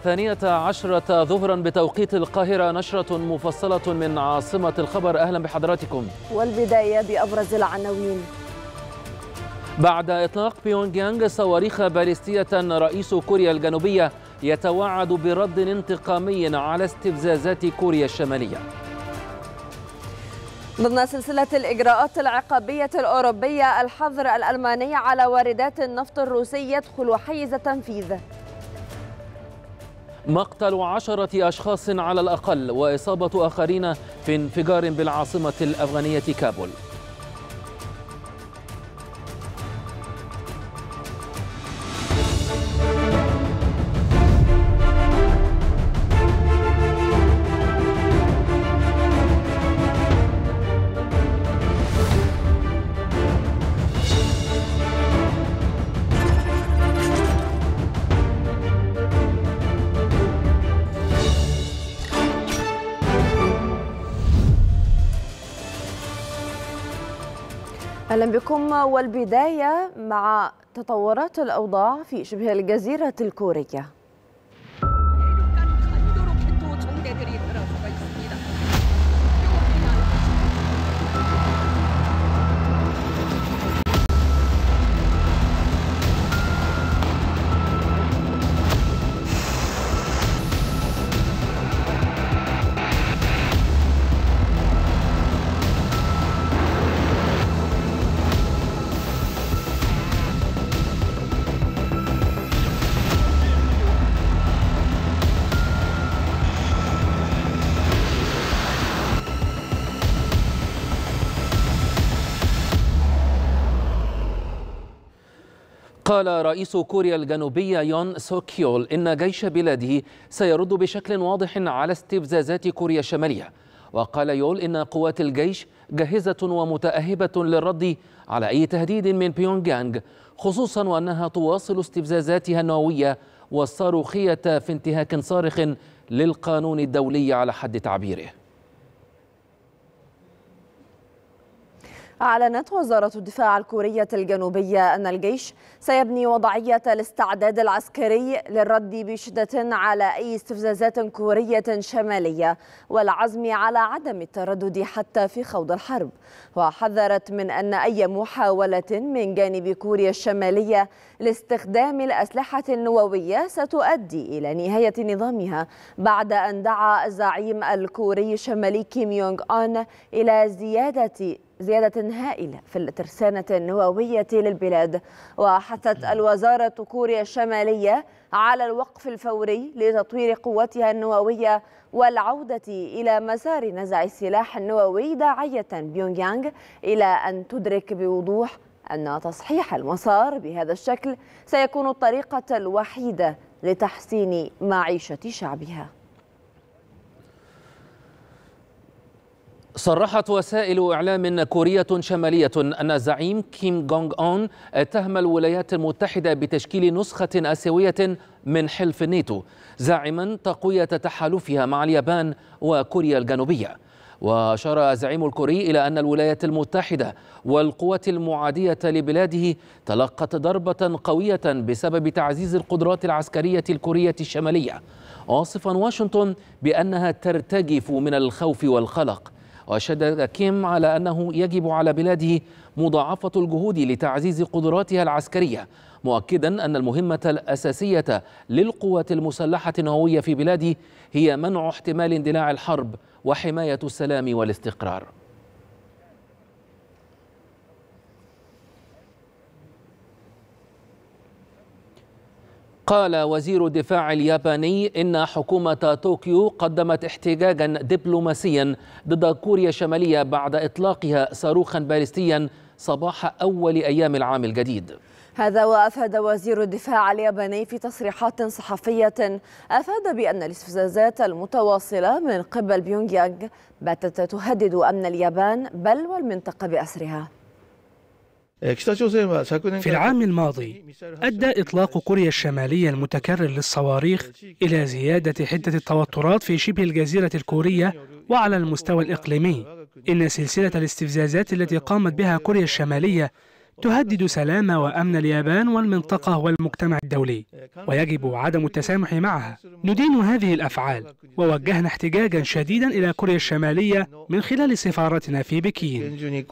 الثانية عشرة ظهرا بتوقيت القاهرة نشرة مفصلة من عاصمة الخبر أهلا بحضراتكم والبداية بأبرز العناوين بعد إطلاق يانغ صواريخ باليستية رئيس كوريا الجنوبية يتوعد برد انتقامي على استفزازات كوريا الشمالية ضمن سلسلة الإجراءات العقابية الأوروبية الحظر الألماني على واردات النفط الروسي يدخل حيز التنفيذ مقتل عشرة أشخاص على الأقل وإصابة آخرين في انفجار بالعاصمة الأفغانية كابول اهلا بكم والبدايه مع تطورات الاوضاع في شبه الجزيره الكوريه قال رئيس كوريا الجنوبية يون سوكيول إن جيش بلاده سيرد بشكل واضح على استفزازات كوريا الشمالية وقال يول إن قوات الجيش جاهزة ومتأهبة للرد على أي تهديد من بيونغيانغ خصوصا وأنها تواصل استفزازاتها النووية والصاروخية في انتهاك صارخ للقانون الدولي على حد تعبيره أعلنت وزارة الدفاع الكورية الجنوبية أن الجيش سيبني وضعية الاستعداد العسكري للرد بشدة على أي استفزازات كورية شمالية والعزم على عدم التردد حتى في خوض الحرب وحذرت من أن أي محاولة من جانب كوريا الشمالية لاستخدام الأسلحة النووية ستؤدي إلى نهاية نظامها بعد أن دعا الزعيم الكوري الشمالي كيم يونغ أون إلى زيادة زيادة هائلة في الترسانة النووية للبلاد وحثت الوزارة كوريا الشمالية على الوقف الفوري لتطوير قوتها النووية والعودة إلى مسار نزع السلاح النووي داعية بيونغيانغ إلى أن تدرك بوضوح أن تصحيح المسار بهذا الشكل سيكون الطريقة الوحيدة لتحسين معيشة شعبها صرحت وسائل إعلام كورية شمالية أن الزعيم كيم جونغ أون اتهم الولايات المتحدة بتشكيل نسخة آسيوية من حلف نيتو زاعما تقوية تحالفها مع اليابان وكوريا الجنوبية وأشار الزعيم الكوري إلى أن الولايات المتحدة والقوات المعادية لبلاده تلقت ضربة قوية بسبب تعزيز القدرات العسكرية الكورية الشمالية واصفا واشنطن بأنها ترتجف من الخوف والقلق وشدد كيم على أنه يجب على بلاده مضاعفة الجهود لتعزيز قدراتها العسكرية مؤكدا أن المهمة الأساسية للقوات المسلحة النووية في بلاده هي منع احتمال اندلاع الحرب وحماية السلام والاستقرار قال وزير الدفاع الياباني إن حكومة طوكيو قدمت احتجاجا دبلوماسيا ضد كوريا الشمالية بعد إطلاقها صاروخا باليستيا صباح أول أيام العام الجديد هذا وأفاد وزير الدفاع الياباني في تصريحات صحفية أفاد بأن الاستفزازات المتواصلة من قبل بيونغ يانغ باتت تهدد أمن اليابان بل والمنطقة بأسرها اه، في العام الماضي أدى إطلاق اه، كوريا الشمالية المتكرر للصواريخ اه، إلى زيادة حدة التوترات في شبه الجزيرة الكورية وعلى المستوى الإقليمي إن سلسلة الاستفزازات التي قامت بها كوريا الشمالية تهدد سلام وأمن اليابان والمنطقة والمجتمع الدولي ويجب عدم التسامح معها ندين هذه الأفعال ووجهنا احتجاجا شديدا إلى كوريا الشمالية من خلال سفارتنا في بكين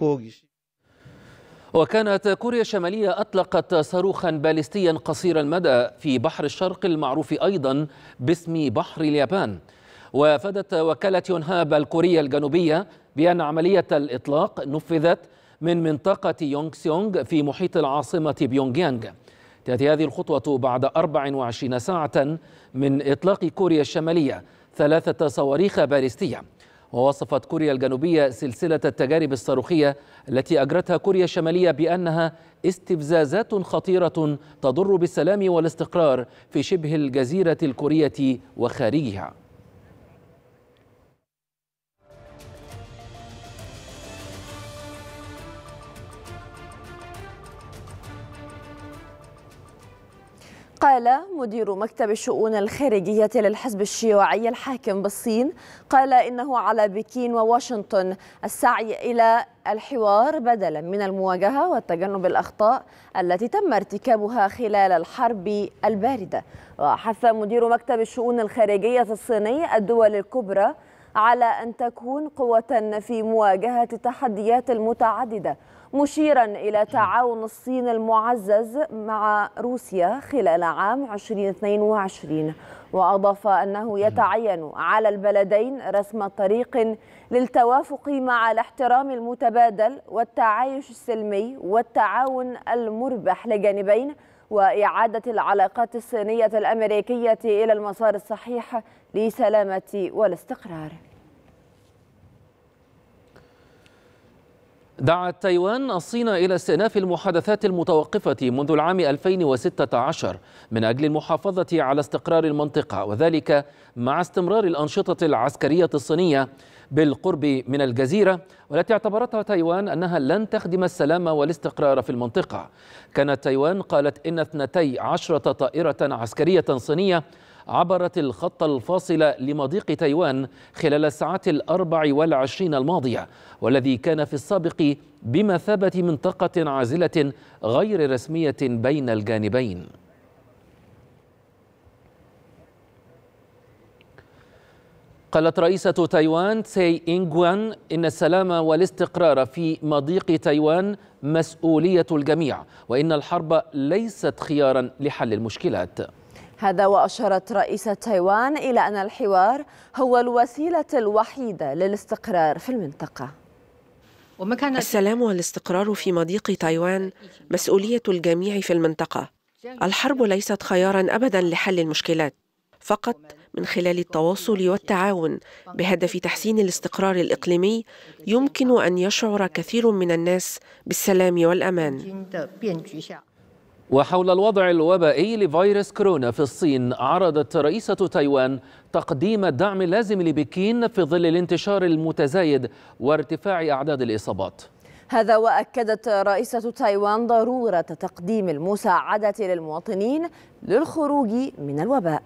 وكانت كوريا الشمالية أطلقت صاروخا باليستيا قصير المدى في بحر الشرق المعروف أيضا باسم بحر اليابان وافادت وكالة يونهاب الكورية الجنوبية بأن عملية الإطلاق نفذت من منطقة يونغسيونغ في محيط العاصمة بيونغ يانغ تأتي هذه الخطوة بعد 24 ساعة من إطلاق كوريا الشمالية ثلاثة صواريخ باليستية ووصفت كوريا الجنوبية سلسلة التجارب الصاروخية التي أجرتها كوريا الشمالية بأنها استفزازات خطيرة تضر بالسلام والاستقرار في شبه الجزيرة الكورية وخارجها قال مدير مكتب الشؤون الخارجية للحزب الشيوعي الحاكم بالصين قال إنه على بكين وواشنطن السعي إلى الحوار بدلا من المواجهة وتجنب الأخطاء التي تم ارتكابها خلال الحرب الباردة وحث مدير مكتب الشؤون الخارجية الصيني الدول الكبرى على أن تكون قوة في مواجهة التحديات المتعددة مشيرا إلى تعاون الصين المعزز مع روسيا خلال عام 2022 وأضاف أنه يتعين على البلدين رسم طريق للتوافق مع الاحترام المتبادل والتعايش السلمي والتعاون المربح لجانبين وإعادة العلاقات الصينية الأمريكية إلى المسار الصحيح لسلامة والاستقرار دعت تايوان الصين إلى استئناف المحادثات المتوقفة منذ العام 2016 من أجل المحافظة على استقرار المنطقة وذلك مع استمرار الأنشطة العسكرية الصينية بالقرب من الجزيرة والتي اعتبرتها تايوان أنها لن تخدم السلام والاستقرار في المنطقة كانت تايوان قالت إن اثنتي عشرة طائرة عسكرية صينية عبرت الخط الفاصل لمضيق تايوان خلال الساعات الأربع والعشرين الماضية والذي كان في السابق بمثابة منطقة عازلة غير رسمية بين الجانبين قالت رئيسة تايوان تسي إنغوان إن السلام والاستقرار في مضيق تايوان مسؤولية الجميع وإن الحرب ليست خيارا لحل المشكلات هذا وأشارت رئيسة تايوان إلى أن الحوار هو الوسيلة الوحيدة للاستقرار في المنطقة السلام والاستقرار في مضيق تايوان مسؤولية الجميع في المنطقة الحرب ليست خيارا أبدا لحل المشكلات فقط من خلال التواصل والتعاون بهدف تحسين الاستقرار الإقليمي يمكن أن يشعر كثير من الناس بالسلام والأمان وحول الوضع الوبائي لفيروس كورونا في الصين عرضت رئيسة تايوان تقديم الدعم اللازم لبكين في ظل الانتشار المتزايد وارتفاع أعداد الإصابات هذا وأكدت رئيسة تايوان ضرورة تقديم المساعدة للمواطنين للخروج من الوباء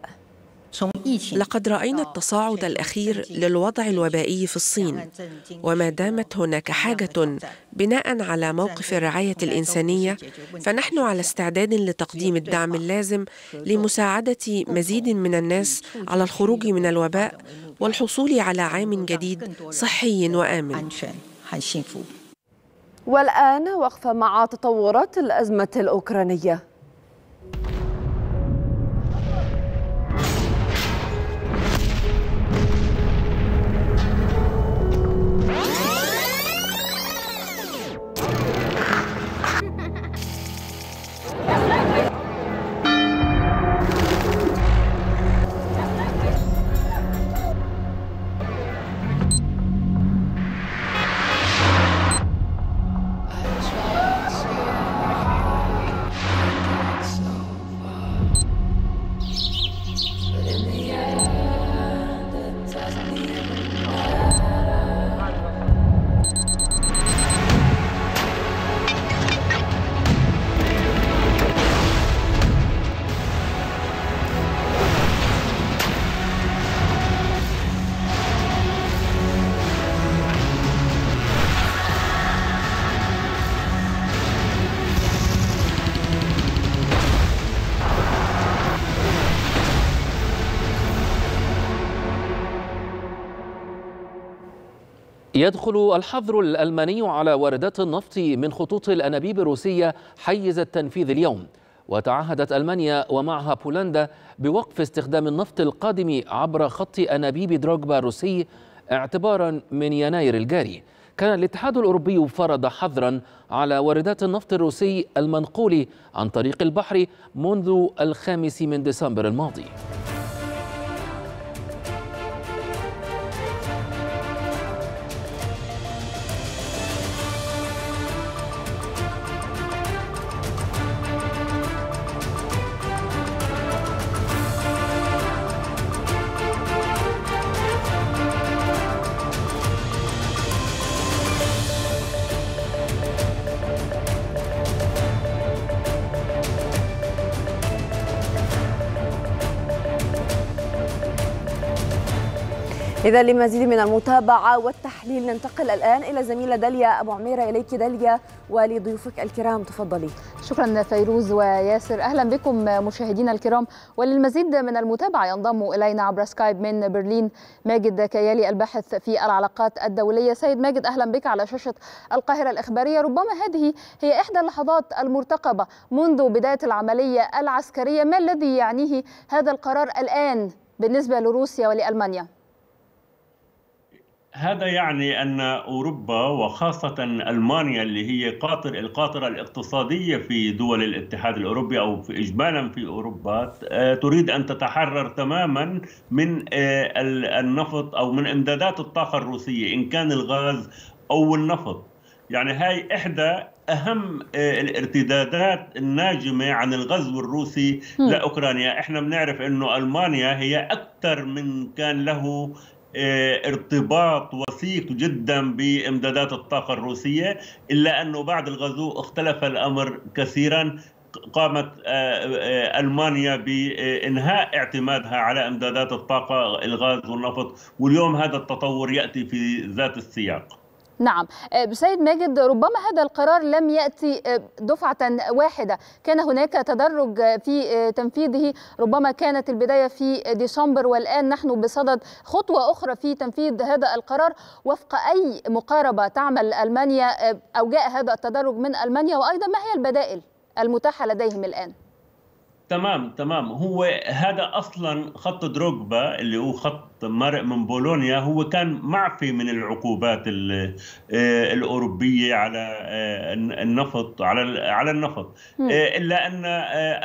لقد راينا التصاعد الاخير للوضع الوبائي في الصين وما دامت هناك حاجه بناء على موقف الرعايه الانسانيه فنحن على استعداد لتقديم الدعم اللازم لمساعده مزيد من الناس على الخروج من الوباء والحصول على عام جديد صحي وامن والان وقفه مع تطورات الازمه الاوكرانيه يدخل الحظر الألماني على واردات النفط من خطوط الأنابيب الروسية حيز التنفيذ اليوم وتعهدت ألمانيا ومعها بولندا بوقف استخدام النفط القادم عبر خط أنابيب دروغبا الروسي اعتبارا من يناير الجاري كان الاتحاد الأوروبي فرض حظرا على واردات النفط الروسي المنقول عن طريق البحر منذ الخامس من ديسمبر الماضي إذا لمزيد من المتابعة والتحليل ننتقل الآن إلى زميلة داليا أبو عميرة إليك داليا ولضيوفك الكرام تفضلي شكرا فيروز وياسر أهلا بكم مشاهدينا الكرام وللمزيد من المتابعة ينضم إلينا عبر سكايب من برلين ماجد كيالي الباحث في العلاقات الدولية سيد ماجد أهلا بك على شاشة القاهرة الإخبارية ربما هذه هي إحدى اللحظات المرتقبة منذ بداية العملية العسكرية ما الذي يعنيه هذا القرار الآن بالنسبة لروسيا ولألمانيا؟ هذا يعني ان اوروبا وخاصه المانيا اللي هي قاطر القاطره الاقتصاديه في دول الاتحاد الاوروبي او في اجمالا في اوروبا آه، تريد ان تتحرر تماما من آه، النفط او من امدادات الطاقه الروسيه ان كان الغاز او النفط يعني هاي احدى اهم آه، الارتدادات الناجمه عن الغزو الروسي لاوكرانيا، احنا بنعرف انه المانيا هي اكثر من كان له آه، ارتباط وثيق جدا بامدادات الطاقه الروسيه الا انه بعد الغزو اختلف الامر كثيرا قامت آه، آه، المانيا بانهاء اعتمادها على امدادات الطاقه الغاز والنفط واليوم هذا التطور ياتي في ذات السياق نعم آه، سيد ماجد ربما هذا القرار لم يأتي آه، دفعة واحدة كان هناك تدرج آه، في تنفيذه ربما كانت البداية في ديسمبر والآن نحن بصدد خطوة أخرى في تنفيذ هذا القرار وفق أي مقاربة تعمل ألمانيا أو جاء هذا التدرج من ألمانيا وأيضا ما هي البدائل المتاحة لديهم الآن؟ تمام تمام هو هذا اصلا خط دروغبا اللي هو خط مرق من بولونيا هو كان معفي من العقوبات آه، الاوروبيه على آه، النفط على على النفط آه، الا ان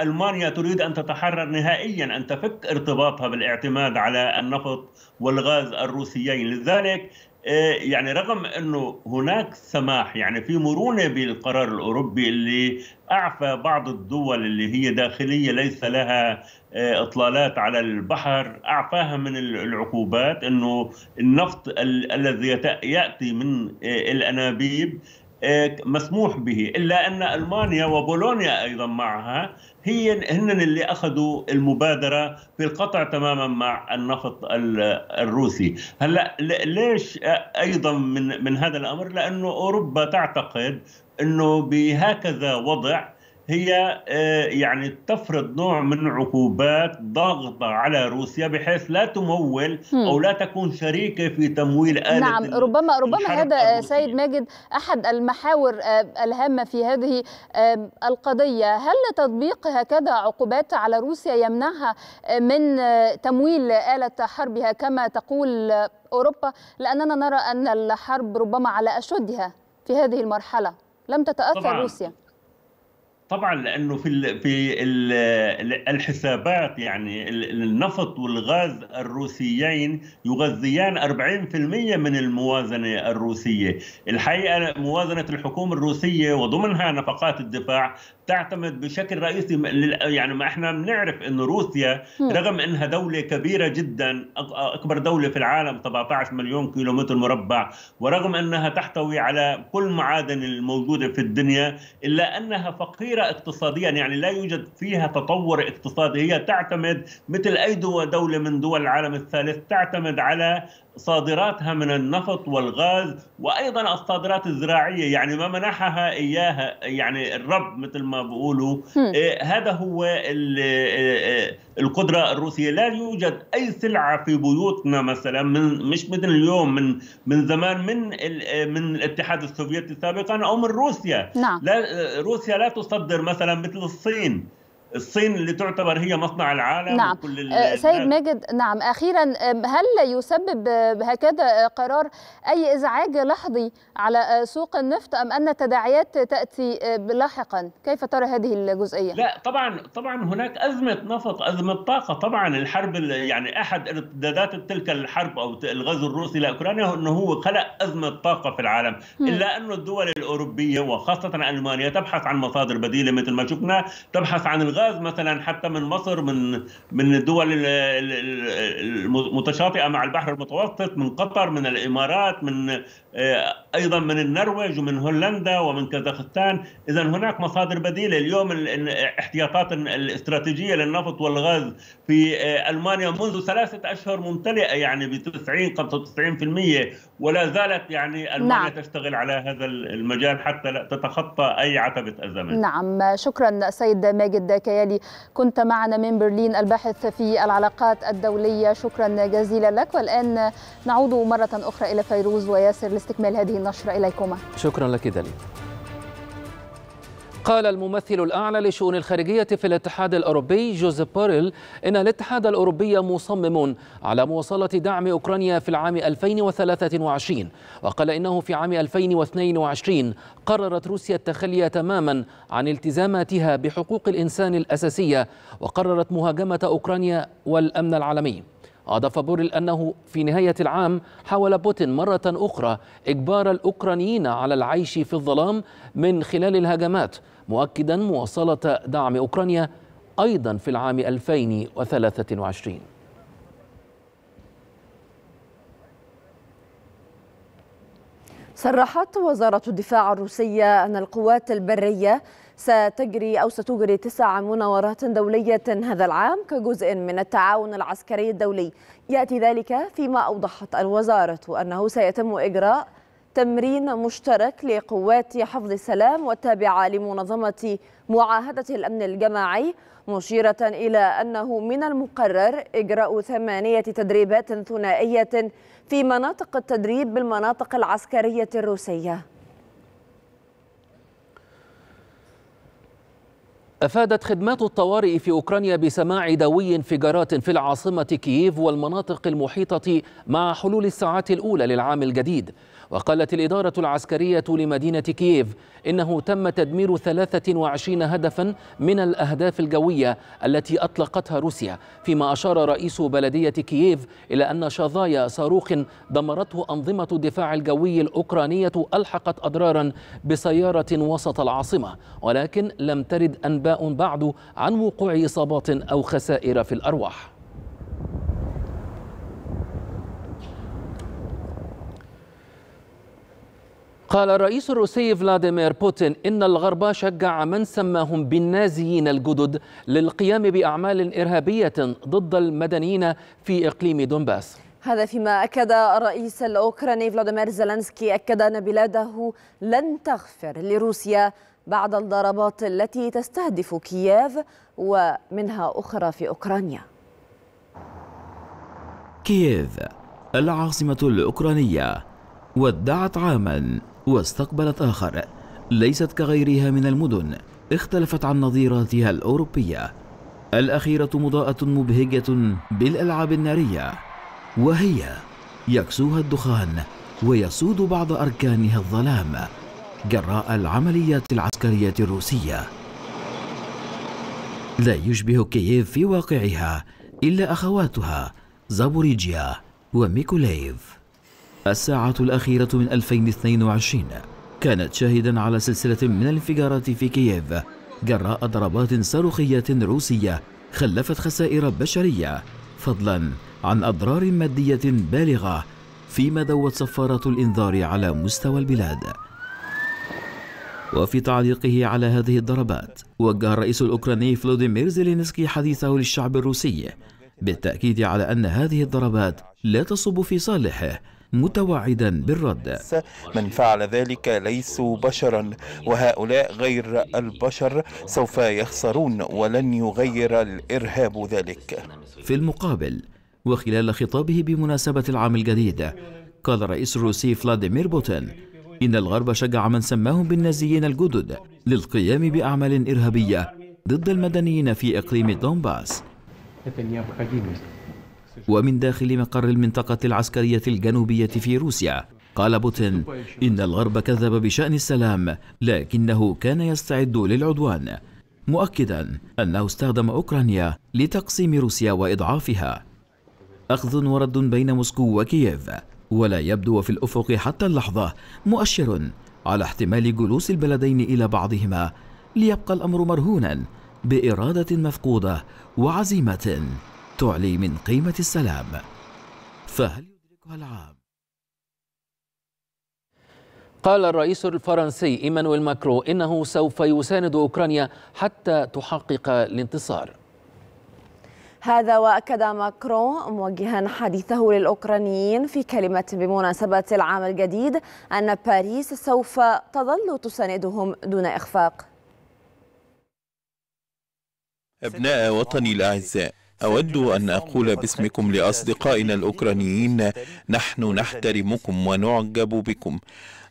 المانيا تريد ان تتحرر نهائيا ان تفك ارتباطها بالاعتماد على النفط والغاز الروسيين لذلك إيه، يعني رغم انه هناك سماح يعني في مرونه بالقرار الاوروبي اللي اعفى بعض الدول اللي هي داخليه ليس لها إيه، اطلالات على البحر اعفاها من العقوبات انه النفط الذي ياتي من إيه، الانابيب مسموح به الا ان المانيا وبولونيا ايضا معها هي هن اللي اخذوا المبادره في القطع تماما مع النفط الروسي هلا ليش ايضا من من هذا الامر لانه اوروبا تعتقد انه بهكذا وضع هي آه، يعني تفرض نوع من عقوبات ضاغطة على روسيا بحيث لا تمول أو لا تكون شريكة في تمويل آلة نعم ربما ربما هذا سيد ماجد أحد المحاور آه، الهامة في هذه آه، القضية هل تطبيق هكذا عقوبات على روسيا يمنعها من تمويل آلة حربها كما تقول أوروبا لأننا نرى أن الحرب ربما على أشدها في هذه المرحلة لم تتأثر طبعا. روسيا طبعا لانه في في الحسابات يعني النفط والغاز الروسيين يغذيان 40% من الموازنه الروسيه، الحقيقه موازنه الحكومه الروسيه وضمنها نفقات الدفاع تعتمد بشكل رئيسي يعني ما احنا بنعرف انه روسيا رغم انها دوله كبيره جدا اكبر دوله في العالم 17 مليون كيلومتر مربع ورغم انها تحتوي على كل المعادن الموجوده في الدنيا الا انها فقيره اقتصاديا يعني لا يوجد فيها تطور اقتصادي هي تعتمد مثل اي دوله من دول العالم الثالث تعتمد على صادراتها من النفط والغاز وايضا الصادرات الزراعيه يعني ما منحها اياها يعني الرب مثل ما بيقولوا إيه، هذا هو إيه، القدره الروسيه لا يوجد اي سلعه في بيوتنا مثلا من مش مثل اليوم من من زمان من إيه، من الاتحاد السوفيتي سابقا او من روسيا نعم. لا روسيا لا تصدر مثلا مثل الصين الصين اللي تعتبر هي مصنع العالم نعم كل أه، سيد ماجد نعم أخيرا هل يسبب هكذا قرار أي إزعاج لحظي على أه، سوق النفط أم أن التداعيات تأتي أه، لاحقا كيف ترى هذه الجزئية؟ لا طبعا طبعا هناك أزمة نفط أزمة طاقة طبعا الحرب يعني أحد ارتدادات تلك الحرب أو الغزو الروسي لأوكرانيا أنه هو خلق أزمة طاقة في العالم م. إلا أنه الدول الأوروبية وخاصة ألمانيا تبحث عن مصادر بديلة مثل ما شفنا تبحث عن الغاز الغاز مثلا حتى من مصر من من الدول المتشاطئه مع البحر المتوسط من قطر من الامارات من آه، ايضا من النرويج ومن هولندا ومن كازاخستان اذا هناك مصادر بديله اليوم الاحتياطات الاستراتيجيه للنفط والغاز في آه، المانيا منذ ثلاثه اشهر ممتلئه يعني ب 90 95% ولا زالت يعني المانيا نعم. تشتغل على هذا المجال حتى لا تتخطى اي عتبه الزمن. نعم شكرا سيد ماجد كيالي كنت معنا من برلين الباحث في العلاقات الدوليه شكرا جزيلا لك والان نعود مره اخرى الى فيروز وياسر استكمال هذه النشرة إليكما شكرا لك دليل قال الممثل الأعلى لشؤون الخارجية في الاتحاد الأوروبي جوزيف بوريل إن الاتحاد الأوروبي مصمم على مواصلة دعم أوكرانيا في العام 2023 وقال إنه في عام 2022 قررت روسيا التخلي تماما عن التزاماتها بحقوق الإنسان الأساسية وقررت مهاجمة أوكرانيا والأمن العالمي أضاف بوريل أنه في نهاية العام حاول بوتين مرة أخرى إجبار الأوكرانيين على العيش في الظلام من خلال الهجمات مؤكدا مواصلة دعم أوكرانيا أيضا في العام 2023 صرحت وزارة الدفاع الروسية أن القوات البرية ستجري أو ستجري تسع مناورات دولية هذا العام كجزء من التعاون العسكري الدولي يأتي ذلك فيما أوضحت الوزارة أنه سيتم إجراء تمرين مشترك لقوات حفظ السلام والتابعة لمنظمة معاهدة الأمن الجماعي مشيرة إلى أنه من المقرر إجراء ثمانية تدريبات ثنائية في مناطق التدريب بالمناطق العسكرية الروسية أفادت خدمات الطوارئ في أوكرانيا بسماع دوي انفجارات في العاصمة كييف والمناطق المحيطة مع حلول الساعات الأولى للعام الجديد وقالت الإدارة العسكرية لمدينة كييف إنه تم تدمير 23 هدفا من الأهداف الجوية التي أطلقتها روسيا فيما أشار رئيس بلدية كييف إلى أن شظايا صاروخ دمرته أنظمة الدفاع الجوي الأوكرانية ألحقت أضرارا بسيارة وسط العاصمة ولكن لم ترد أنباء بعد عن وقوع إصابات أو خسائر في الأرواح قال الرئيس الروسي فلاديمير بوتين إن الغرب شجع من سماهم بالنازيين الجدد للقيام بأعمال إرهابية ضد المدنيين في إقليم دونباس هذا فيما أكد الرئيس الأوكراني فلاديمير زيلنسكي أكد أن بلاده لن تغفر لروسيا بعد الضربات التي تستهدف كييف ومنها أخرى في أوكرانيا كييف العاصمة الأوكرانية ودعت عاما واستقبلت آخر ليست كغيرها من المدن اختلفت عن نظيراتها الأوروبية الأخيرة مضاءة مبهجة بالألعاب النارية وهي يكسوها الدخان ويسود بعض أركانها الظلام جراء العمليات العسكرية الروسية لا يشبه كييف في واقعها إلا أخواتها زابوريجيا وميكوليف الساعة الأخيرة من 2022 كانت شاهدا على سلسلة من الانفجارات في كييف جراء ضربات صاروخية روسية خلفت خسائر بشرية فضلا عن أضرار مادية بالغة فيما دوت صفارة الإنذار على مستوى البلاد وفي تعليقه على هذه الضربات وجه الرئيس الأوكراني فلوديمير زيلينسكي حديثه للشعب الروسي بالتأكيد على أن هذه الضربات لا تصب في صالحه متوعدا بالرد من فعل ذلك ليسوا بشرا وهؤلاء غير البشر سوف يخسرون ولن يغير الإرهاب ذلك في المقابل وخلال خطابه بمناسبة العام الجديد قال الرئيس الروسي فلاديمير بوتين إن الغرب شجع من سماهم بالنازيين الجدد للقيام بأعمال إرهابية ضد المدنيين في إقليم دونباس ومن داخل مقر المنطقة العسكرية الجنوبية في روسيا قال بوتين إن الغرب كذب بشأن السلام لكنه كان يستعد للعدوان مؤكدا أنه استخدم أوكرانيا لتقسيم روسيا وإضعافها أخذ ورد بين موسكو وكييف ولا يبدو في الأفق حتى اللحظة مؤشر على احتمال جلوس البلدين إلى بعضهما ليبقى الأمر مرهونا بإرادة مفقودة وعزيمة تعلي من قيمة السلام فهل يدركها العام؟ قال الرئيس الفرنسي إيمانويل ماكرو إنه سوف يساند أوكرانيا حتى تحقق الانتصار هذا وأكد ماكرون موجها حديثه للأوكرانيين في كلمة بمناسبة العام الجديد أن باريس سوف تظل تساندهم دون إخفاق أبناء وطني الأعزاء أود أن أقول باسمكم لأصدقائنا الأوكرانيين نحن نحترمكم ونعجب بكم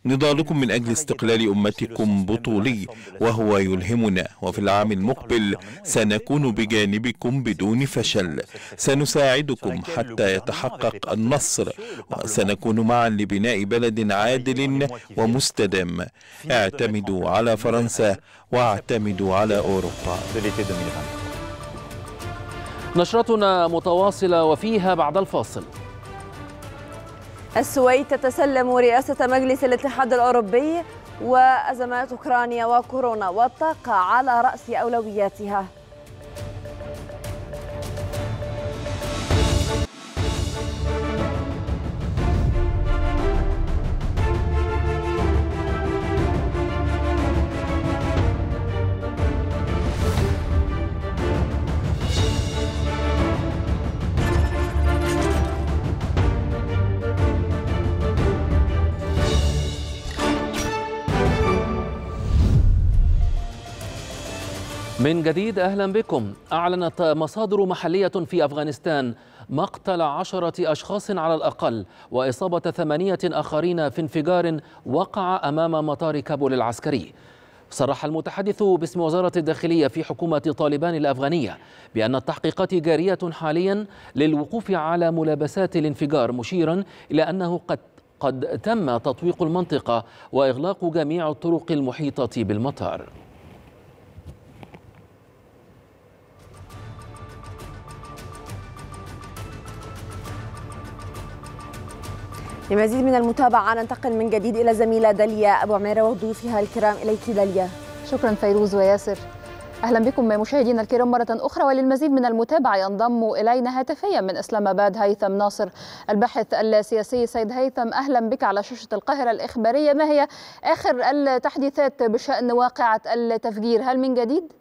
نضالكم من أجل استقلال أمتكم بطولي وهو يلهمنا وفي العام المقبل سنكون بجانبكم بدون فشل سنساعدكم حتى يتحقق النصر وسنكون معا لبناء بلد عادل ومستدام اعتمدوا على فرنسا واعتمدوا على أوروبا نشرتنا متواصلة وفيها بعد الفاصل السويد تتسلم رئاسة مجلس الاتحاد الأوروبي وأزمات أوكرانيا وكورونا والطاقة على رأس أولوياتها من جديد أهلا بكم أعلنت مصادر محلية في أفغانستان مقتل عشرة أشخاص على الأقل وإصابة ثمانية آخرين في انفجار وقع أمام مطار كابول العسكري صرح المتحدث باسم وزارة الداخلية في حكومة طالبان الأفغانية بأن التحقيقات جارية حاليا للوقوف على ملابسات الانفجار مشيرا إلى أنه قد قد تم تطويق المنطقة وإغلاق جميع الطرق المحيطة بالمطار لمزيد من المتابعة ننتقل من جديد إلى زميلة داليا أبو عميرة وضيوفها الكرام إليك داليا شكرا فيروز وياسر اهلا بكم مشاهدينا الكرام مره اخرى وللمزيد من المتابعه ينضم الينا هاتفيا من اسلام اباد هيثم ناصر الباحث السياسي سيد هيثم اهلا بك على شاشه القاهره الاخباريه ما هي اخر التحديثات بشان واقعه التفجير هل من جديد؟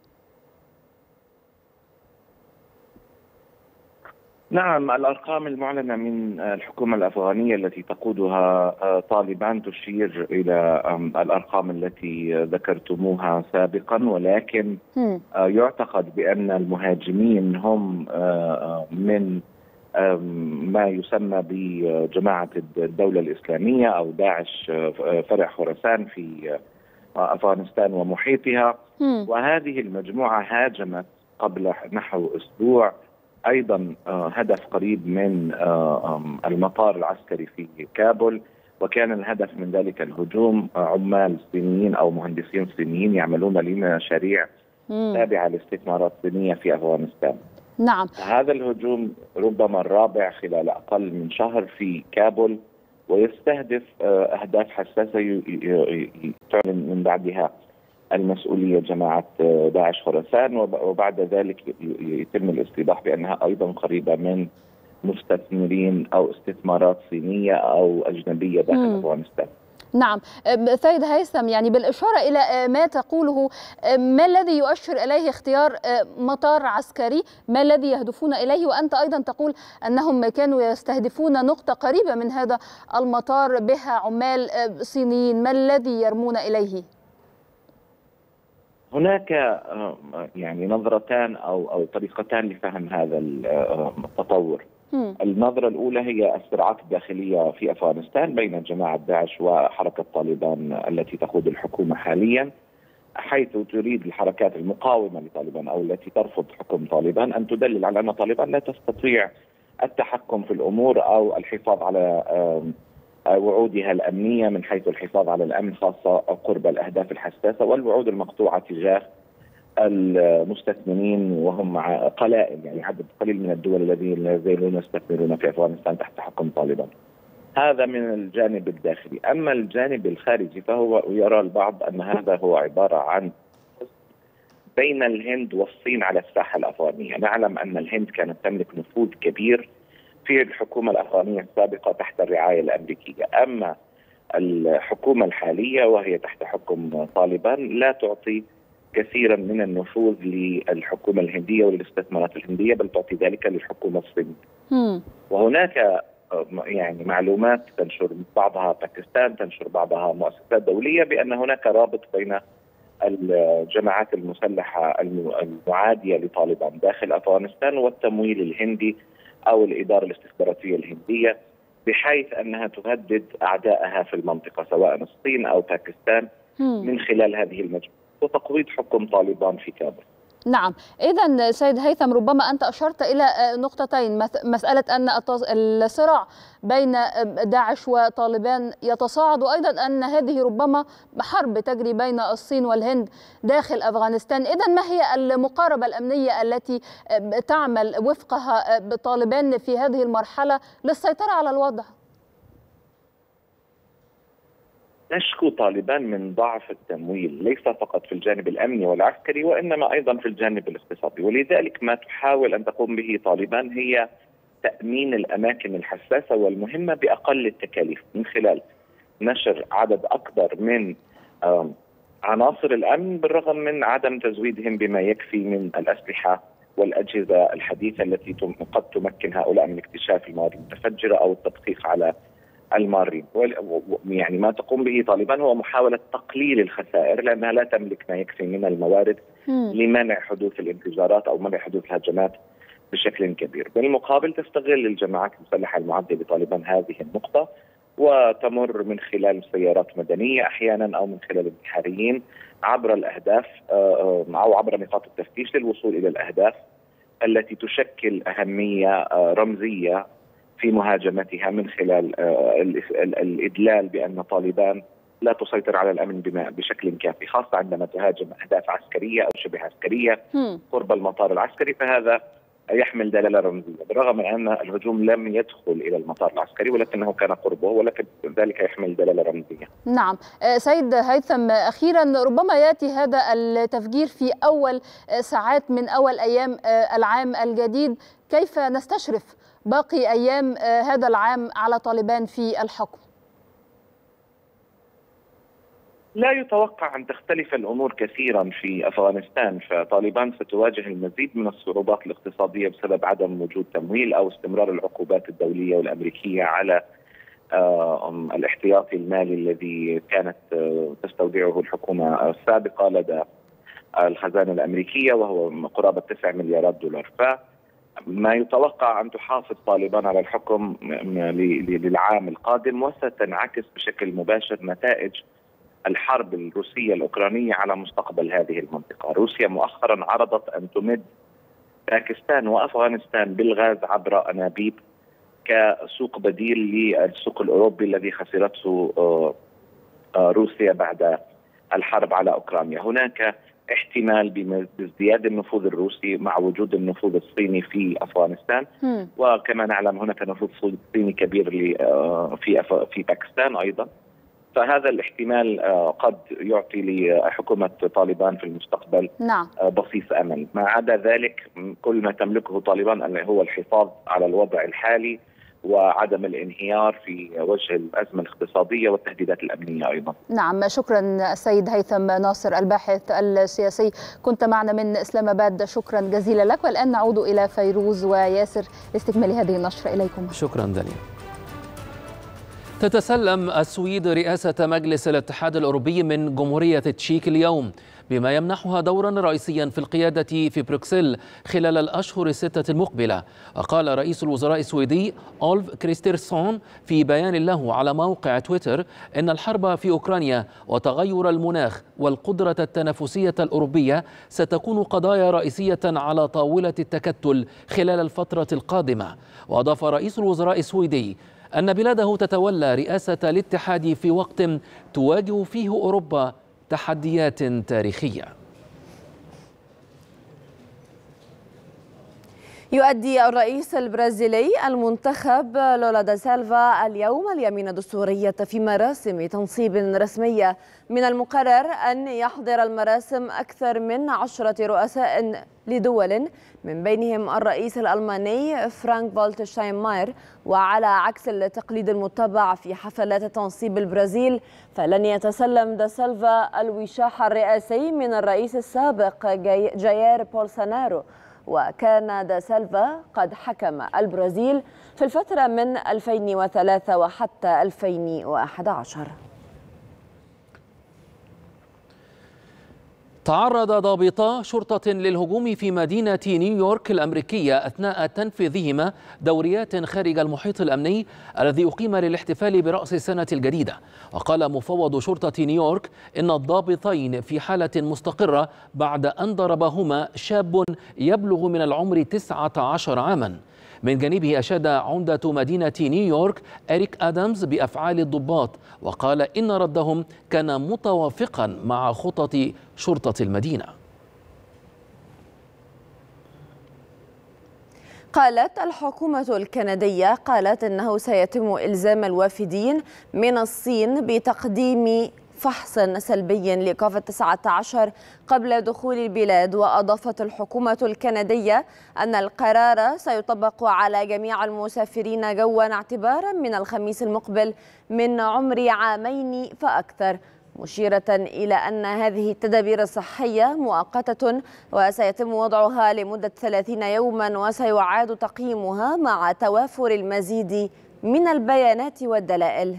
نعم الارقام المعلنه من الحكومه الافغانيه التي تقودها آه، طالبان تشير الى الارقام التي ذكرتموها سابقا ولكن آه، يعتقد بان المهاجمين هم آه، من ما يسمى بجماعه الدوله الاسلاميه او داعش فرع خراسان في افغانستان ومحيطها وهذه المجموعه هاجمت قبل نحو اسبوع ايضا آه، هدف قريب من آه، المطار العسكري في كابول وكان الهدف من ذلك الهجوم آه، عمال صينيين او مهندسين صينيين يعملون لمشاريع تابعه لاستثمارات صينيه في افغانستان. نعم. هذا الهجوم ربما الرابع خلال اقل من شهر في كابول ويستهدف اهداف حساسه تعلن من بعدها المسؤوليه جماعه آه، داعش خراسان وبعد ذلك يتم الاستيضاح بانها ايضا قريبه من مستثمرين او استثمارات صينيه او اجنبيه داخل افغانستان. نعم سيد هيثم يعني بالإشارة إلى آه، ما تقوله ما الذي يؤشر إليه اختيار آه، مطار عسكري ما الذي يهدفون إليه وأنت أيضا تقول أنهم كانوا يستهدفون نقطة قريبة من هذا المطار بها عمال صينيين ما الذي يرمون إليه؟ هناك آه، يعني نظرتان او او طريقتان لفهم هذا آه، التطور. النظرة الأولى هي الصراعات الداخلية في أفغانستان بين جماعة داعش وحركة طالبان التي تقود الحكومة حاليا حيث تريد الحركات المقاومة لطالبان أو التي ترفض حكم طالبان أن تدلل على أن طالبان لا تستطيع التحكم في الأمور أو الحفاظ على وعودها الامنيه من حيث الحفاظ على الامن خاصه قرب الاهداف الحساسه والوعود المقطوعه تجاه المستثمرين وهم قلائل يعني عدد قليل من الدول الذين لا يزالون يستثمرون في افغانستان تحت حكم طالبان. هذا من الجانب الداخلي، اما الجانب الخارجي فهو يرى البعض ان هذا هو عباره عن بين الهند والصين على الساحه الافغانيه، نعلم ان الهند كانت تملك نفوذ كبير في الحكومه الأفغانية السابقه تحت الرعايه الامريكيه، اما الحكومه الحاليه وهي تحت حكم طالبان لا تعطي كثيرا من النفوذ للحكومه الهنديه وللاستثمارات الهنديه بل تعطي ذلك للحكومه الصينيه. وهناك يعني معلومات تنشر بعضها باكستان تنشر بعضها مؤسسات دوليه بان هناك رابط بين الجماعات المسلحه المعاديه لطالبان داخل افغانستان والتمويل الهندي او الاداره الاستخباراتيه الهنديه بحيث انها تهدد اعدائها في المنطقه سواء الصين او باكستان من خلال هذه المجموعه وتقويض حكم طالبان في كابل. نعم إذا سيد هيثم ربما أنت أشرت إلى آه، نقطتين مسألة أن الصراع بين آه، داعش وطالبان يتصاعد وأيضا أن هذه ربما حرب تجري بين الصين والهند داخل أفغانستان إذا ما هي المقاربة الأمنية التي آه، تعمل وفقها طالبان في هذه المرحلة للسيطرة على الوضع؟ تشكو طالبان من ضعف التمويل ليس فقط في الجانب الامني والعسكري وانما ايضا في الجانب الاقتصادي ولذلك ما تحاول ان تقوم به طالبان هي تامين الاماكن الحساسه والمهمه باقل التكاليف من خلال نشر عدد اكبر من عناصر الامن بالرغم من عدم تزويدهم بما يكفي من الاسلحه والاجهزه الحديثه التي قد تمكن هؤلاء من اكتشاف المواد المتفجره او التدقيق على المارين يعني ما تقوم به طالبان هو محاولة تقليل الخسائر لأنها لا تملك ما يكفي من الموارد لمنع حدوث الانفجارات أو منع حدوث الهجمات بشكل كبير بالمقابل تستغل الجماعات المسلحة المعدة لطالبان هذه النقطة وتمر من خلال سيارات مدنية أحيانا أو من خلال انتحاريين عبر الأهداف آه، أو عبر نقاط التفتيش للوصول إلى الأهداف التي تشكل أهمية آه، رمزية في مهاجمتها من خلال آه، الادلال بان طالبان لا تسيطر على الامن بما بشكل كافي، خاصه عندما تهاجم اهداف عسكريه او شبه عسكريه قرب المطار العسكري فهذا يحمل دلاله رمزيه، بالرغم من ان الهجوم لم يدخل الى المطار العسكري ولكنه كان قربه ولكن ذلك يحمل دلاله رمزيه. نعم، آه، سيد هيثم اخيرا ربما ياتي هذا التفجير في اول آه، ساعات من اول ايام العام الجديد، كيف نستشرف باقي أيام آه، هذا العام على طالبان في الحكم لا يتوقع أن تختلف الأمور كثيرا في أفغانستان فطالبان ستواجه المزيد من الصعوبات الاقتصادية بسبب عدم وجود تمويل أو استمرار العقوبات الدولية والأمريكية على آه، الاحتياطي المالي الذي كانت آه، تستودعه الحكومة السابقة لدى الخزانة الأمريكية وهو قرابة 9 مليارات دولار ف ما يتوقع ان تحافظ طالبان على الحكم للعام القادم وستنعكس بشكل مباشر نتائج الحرب الروسيه الاوكرانيه على مستقبل هذه المنطقه، روسيا مؤخرا عرضت ان تمد باكستان وافغانستان بالغاز عبر انابيب كسوق بديل للسوق الاوروبي الذي خسرته آه، آه، روسيا بعد الحرب على اوكرانيا، هناك احتمال بازدياد النفوذ الروسي مع وجود النفوذ الصيني في افغانستان وكما نعلم هناك نفوذ صيني كبير آه، في في باكستان ايضا فهذا الاحتمال آه، قد يعطي لحكومة طالبان في المستقبل نعم. آه، بصيص أمل ما عدا ذلك كل ما تملكه طالبان هو الحفاظ على الوضع الحالي وعدم الانهيار في وجه الازمه الاقتصاديه والتهديدات الامنيه ايضا. نعم شكرا السيد هيثم ناصر الباحث السياسي كنت معنا من اسلام اباد شكرا جزيلا لك والان نعود الى فيروز وياسر لاستكمال هذه النشره اليكم. شكرا داليا. تتسلم السويد رئاسة مجلس الاتحاد الأوروبي من جمهورية تشيك اليوم بما يمنحها دورا رئيسيا في القيادة في بروكسل خلال الأشهر الستة المقبلة وقال رئيس الوزراء السويدي أولف كريسترسون في بيان له على موقع تويتر إن الحرب في أوكرانيا وتغير المناخ والقدرة التنافسية الأوروبية ستكون قضايا رئيسية على طاولة التكتل خلال الفترة القادمة وأضاف رئيس الوزراء السويدي أن بلاده تتولى رئاسة الاتحاد في وقت تواجه فيه أوروبا تحديات تاريخية يؤدي الرئيس البرازيلي المنتخب لولا دا سيلفا اليوم اليمين الدستورية في مراسم تنصيب رسمية من المقرر أن يحضر المراسم أكثر من عشرة رؤساء لدول من بينهم الرئيس الألماني فرانك فولتر شاينماير وعلى عكس التقليد المتبع في حفلات تنصيب البرازيل فلن يتسلم دا سيلفا الوشاح الرئاسي من الرئيس السابق جاير بولسونارو وكان دا سيلفا قد حكم البرازيل في الفترة من 2003 وحتى 2011 تعرض ضابطا شرطة للهجوم في مدينة نيويورك الأمريكية أثناء تنفيذهما دوريات خارج المحيط الأمني الذي أقيم للاحتفال برأس السنة الجديدة وقال مفوض شرطة نيويورك إن الضابطين في حالة مستقرة بعد أن ضربهما شاب يبلغ من العمر 19 عاماً من جانبه أشاد عمدة مدينة نيويورك إريك آدامز بأفعال الضباط وقال إن ردهم كان متوافقا مع خطط شرطة المدينة قالت الحكومة الكندية قالت أنه سيتم إلزام الوافدين من الصين بتقديم فحص سلبي لكوفيد-19 قبل دخول البلاد وأضافت الحكومة الكندية أن القرار سيطبق على جميع المسافرين جوا اعتبارا من الخميس المقبل من عمر عامين فأكثر مشيرة إلى أن هذه التدابير الصحية مؤقتة وسيتم وضعها لمدة 30 يوما وسيعاد تقييمها مع توافر المزيد من البيانات والدلائل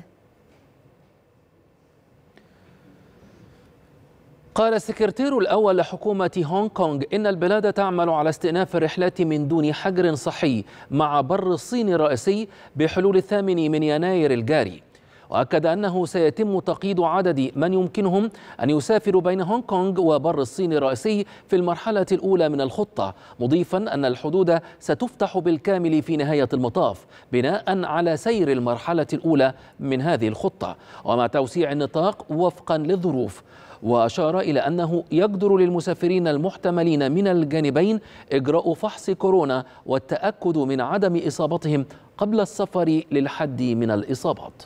قال السكرتير الأول لحكومة هونغ كونغ إن البلاد تعمل على استئناف الرحلات من دون حجر صحي مع بر الصين الرئيسي بحلول الثامن من يناير الجاري وأكد أنه سيتم تقييد عدد من يمكنهم أن يسافروا بين هونغ كونغ وبر الصين الرئيسي في المرحلة الأولى من الخطة مضيفا أن الحدود ستفتح بالكامل في نهاية المطاف بناء على سير المرحلة الأولى من هذه الخطة ومع توسيع النطاق وفقا للظروف وأشار إلى أنه يقدر للمسافرين المحتملين من الجانبين إجراء فحص كورونا والتأكد من عدم إصابتهم قبل السفر للحد من الإصابات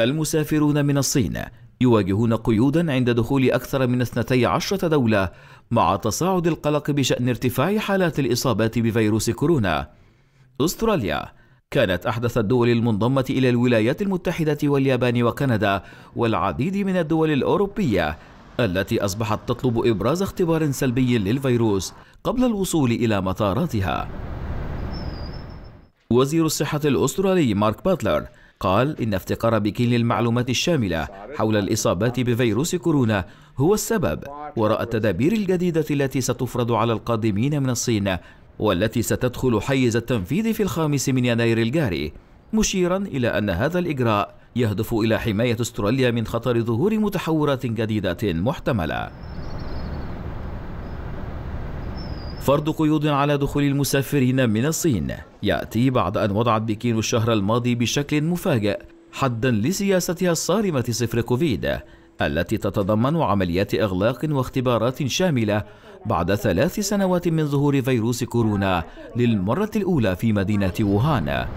المسافرون من الصين يواجهون قيودا عند دخول أكثر من 12 دولة مع تصاعد القلق بشأن ارتفاع حالات الإصابات بفيروس كورونا أستراليا كانت أحدث الدول المنضمة إلى الولايات المتحدة واليابان وكندا والعديد من الدول الأوروبية التي أصبحت تطلب إبراز اختبار سلبي للفيروس قبل الوصول إلى مطاراتها. وزير الصحة الأسترالي مارك باتلر قال إن افتقار بكين للمعلومات الشاملة حول الإصابات بفيروس كورونا هو السبب وراء التدابير الجديدة التي ستفرض على القادمين من الصين والتي ستدخل حيز التنفيذ في الخامس من يناير الجاري مشيرا إلى أن هذا الإجراء يهدف إلى حماية أستراليا من خطر ظهور متحورات جديدة محتملة فرض قيود على دخول المسافرين من الصين يأتي بعد أن وضعت بكين الشهر الماضي بشكل مفاجئ حدا لسياستها الصارمة صفر كوفيد التي تتضمن عمليات إغلاق واختبارات شاملة بعد ثلاث سنوات من ظهور فيروس كورونا للمرة الأولى في مدينة ووهان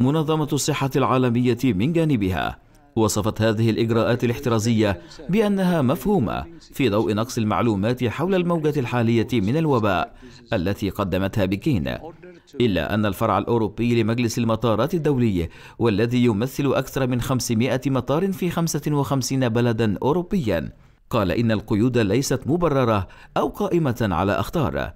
منظمة الصحة العالمية من جانبها وصفت هذه الإجراءات الاحترازية بأنها مفهومة في ضوء نقص المعلومات حول الموجة الحالية من الوباء التي قدمتها بكين إلا أن الفرع الأوروبي لمجلس المطارات الدولي والذي يمثل أكثر من 500 مطار في 55 بلدا أوروبيا قال إن القيود ليست مبررة أو قائمة على أخطار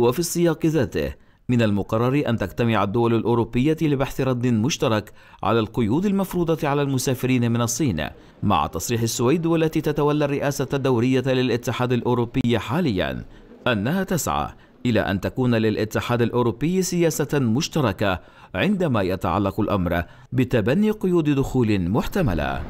وفي السياق ذاته من المقرر أن تجتمع الدول الأوروبية لبحث رد مشترك على القيود المفروضة على المسافرين من الصين مع تصريح السويد والتي تتولى الرئاسة الدورية للاتحاد الأوروبي حاليا أنها تسعى إلى أن تكون للاتحاد الأوروبي سياسة مشتركة عندما يتعلق الأمر بتبني قيود دخول محتملة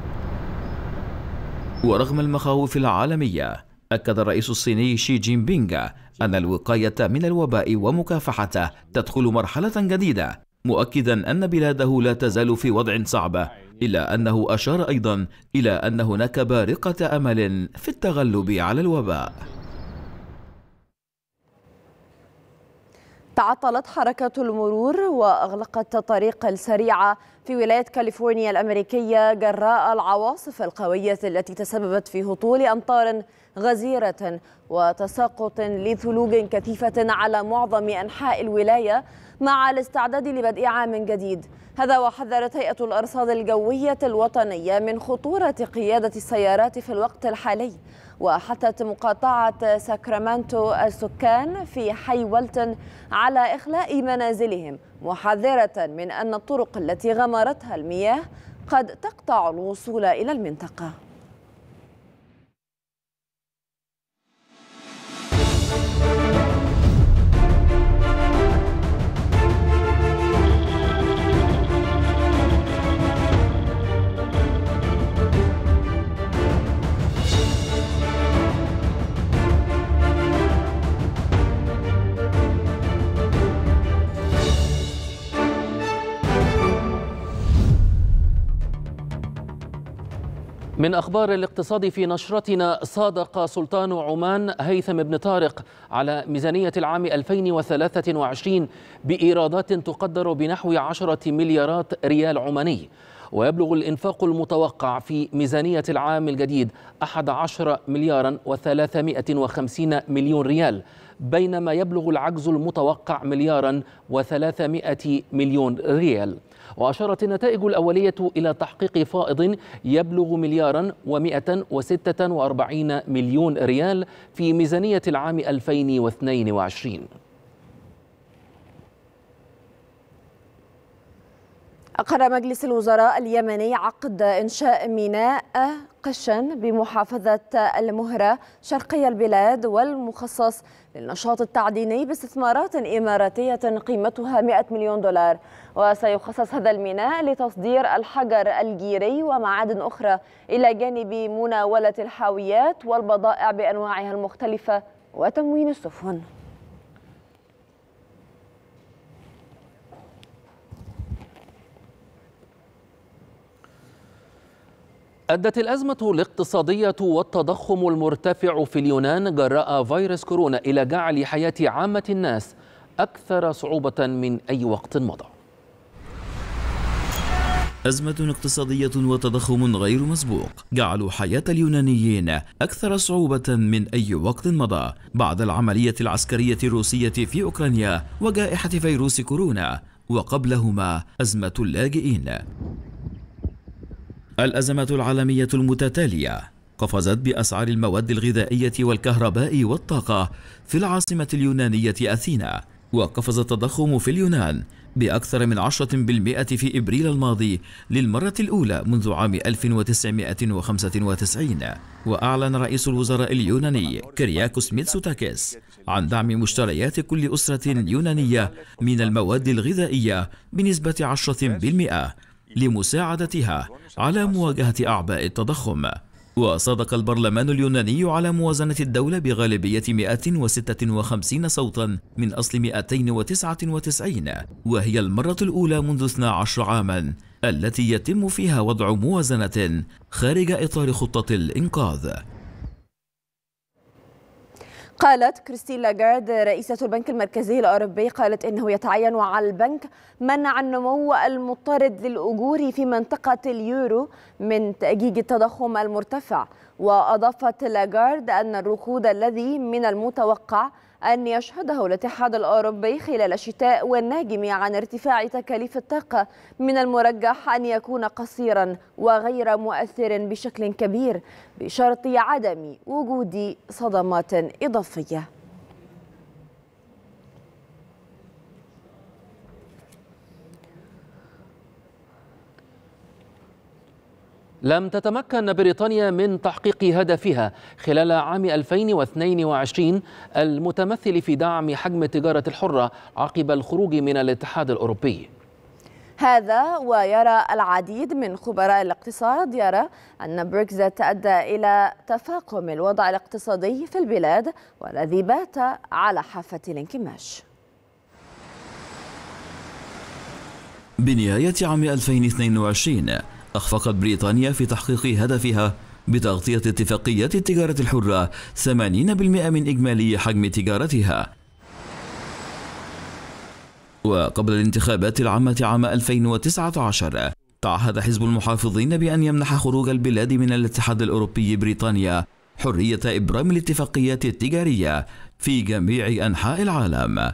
ورغم المخاوف العالمية أكد الرئيس الصيني شي جين بينغ أن الوقاية من الوباء ومكافحته تدخل مرحلة جديدة مؤكدا أن بلاده لا تزال في وضع صعب إلا أنه أشار أيضا إلى أن هناك بارقة أمل في التغلب على الوباء تعطلت حركة المرور وأغلقت الطريق السريعة في ولاية كاليفورنيا الأمريكية جراء العواصف القوية التي تسببت في هطول أمطار غزيرة وتساقط لثلوج كثيفة على معظم أنحاء الولاية مع الاستعداد لبدء عام جديد هذا وحذرت هيئة الأرصاد الجوية الوطنية من خطورة قيادة السيارات في الوقت الحالي وحثت مقاطعة ساكرامنتو السكان في حي ولتن على إخلاء منازلهم محذرة من أن الطرق التي غمرتها المياه قد تقطع الوصول إلى المنطقة من أخبار الاقتصاد في نشرتنا صادق سلطان عمان هيثم بن طارق على ميزانية العام 2023 بإيرادات تقدر بنحو 10 مليارات ريال عماني ويبلغ الإنفاق المتوقع في ميزانية العام الجديد 11 مليارا و350 مليون ريال بينما يبلغ العجز المتوقع مليارا و300 مليون ريال وأشارت النتائج الأولية إلى تحقيق فائض يبلغ مليارا و146 مليون ريال في ميزانية العام 2022 أقر مجلس الوزراء اليمني عقد إنشاء ميناء قشن بمحافظة المهرة شرقي البلاد والمخصص للنشاط التعديني باستثمارات إماراتية قيمتها 100 مليون دولار وسيخصص هذا الميناء لتصدير الحجر الجيري ومعادن أخرى إلى جانب مناولة الحاويات والبضائع بأنواعها المختلفة وتموين السفن أدت الأزمة الاقتصادية والتضخم المرتفع في اليونان جراء فيروس كورونا إلى جعل حياة عامة الناس أكثر صعوبة من أي وقت مضى أزمة اقتصادية وتضخم غير مسبوق جعلوا حياة اليونانيين أكثر صعوبة من أي وقت مضى بعد العملية العسكرية الروسية في أوكرانيا وجائحة فيروس كورونا وقبلهما أزمة اللاجئين الأزمة العالمية المتتالية قفزت بأسعار المواد الغذائية والكهرباء والطاقة في العاصمة اليونانية أثينا وقفز التضخم في اليونان بأكثر من 10% في إبريل الماضي للمرة الأولى منذ عام 1995 وأعلن رئيس الوزراء اليوناني كرياكوس ميتسوتاكيس عن دعم مشتريات كل أسرة يونانية من المواد الغذائية بنسبة 10% لمساعدتها على مواجهة أعباء التضخم وصدق البرلمان اليوناني على موازنة الدولة بغالبية 156 صوتا من أصل 299 وهي المرة الأولى منذ 12 عاما التي يتم فيها وضع موازنة خارج إطار خطة الإنقاذ قالت كريستين لاغارد رئيسة البنك المركزي الأوروبي قالت إنه يتعين على البنك منع النمو المضطرد للأجور في منطقة اليورو من تأجيج التضخم المرتفع وأضافت لاغارد أن الركود الذي من المتوقع أن يشهده الاتحاد الأوروبي خلال الشتاء والناجم عن ارتفاع تكاليف الطاقة من المرجح أن يكون قصيرا وغير مؤثر بشكل كبير بشرط عدم وجود صدمات إضافية لم تتمكن بريطانيا من تحقيق هدفها خلال عام 2022 المتمثل في دعم حجم التجارة الحرة عقب الخروج من الاتحاد الأوروبي هذا ويرى العديد من خبراء الاقتصاد يرى أن بريكزيت أدى إلى تفاقم الوضع الاقتصادي في البلاد والذي بات على حافة الانكماش بنهاية عام 2022 أخفقت بريطانيا في تحقيق هدفها بتغطية اتفاقيات التجارة الحرة 80% من إجمالي حجم تجارتها وقبل الانتخابات العامة عام 2019 تعهد حزب المحافظين بأن يمنح خروج البلاد من الاتحاد الأوروبي بريطانيا حرية إبرام الاتفاقيات التجارية في جميع أنحاء العالم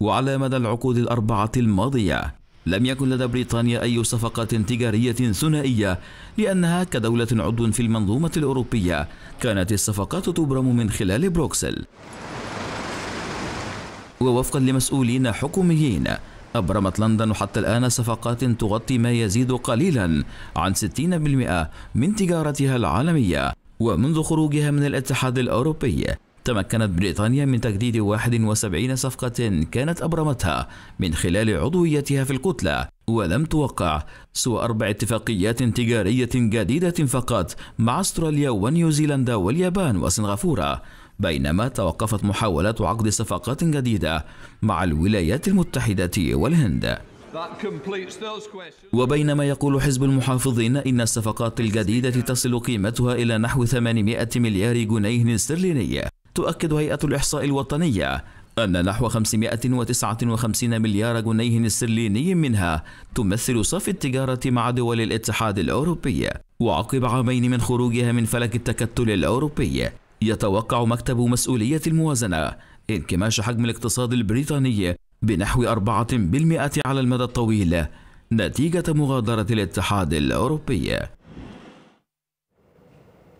وعلى مدى العقود الأربعة الماضية لم يكن لدى بريطانيا أي صفقة تجارية ثنائية لأنها كدولة عضو في المنظومة الأوروبية كانت الصفقات تبرم من خلال بروكسل ووفقا لمسؤولين حكوميين أبرمت لندن حتى الآن صفقات تغطي ما يزيد قليلا عن 60% من تجارتها العالمية ومنذ خروجها من الاتحاد الأوروبي تمكنت بريطانيا من تجديد 71 صفقة كانت أبرمتها من خلال عضويتها في الكتلة ولم توقع سوى أربع اتفاقيات تجارية جديدة فقط مع أستراليا ونيوزيلندا واليابان وسنغافورة بينما توقفت محاولات عقد صفقات جديدة مع الولايات المتحدة والهند وبينما يقول حزب المحافظين إن الصفقات الجديدة تصل قيمتها إلى نحو 800 مليار جنيه استرليني تؤكد هيئة الإحصاء الوطنية أن نحو 559 مليار جنيه استرليني منها تمثل صافي التجارة مع دول الاتحاد الأوروبي وعقب عامين من خروجها من فلك التكتل الأوروبي يتوقع مكتب مسؤولية الموازنة انكماش حجم الاقتصاد البريطاني بنحو 4% على المدى الطويل نتيجة مغادرة الاتحاد الأوروبي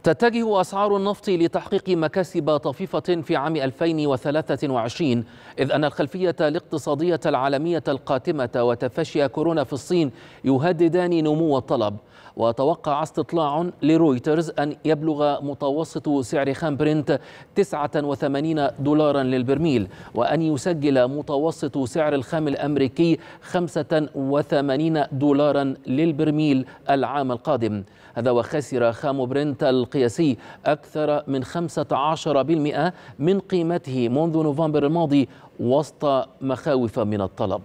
تتجه أسعار النفط لتحقيق مكاسب طفيفة في عام 2023 إذ أن الخلفية الاقتصادية العالمية القاتمة وتفشي كورونا في الصين يهددان نمو الطلب وتوقع استطلاع لرويترز أن يبلغ متوسط سعر خام برنت 89 دولارا للبرميل وأن يسجل متوسط سعر الخام الأمريكي 85 دولارا للبرميل العام القادم هذا وخسر خام برنت القادم القياسي أكثر من 15% من قيمته منذ نوفمبر الماضي وسط مخاوف من الطلب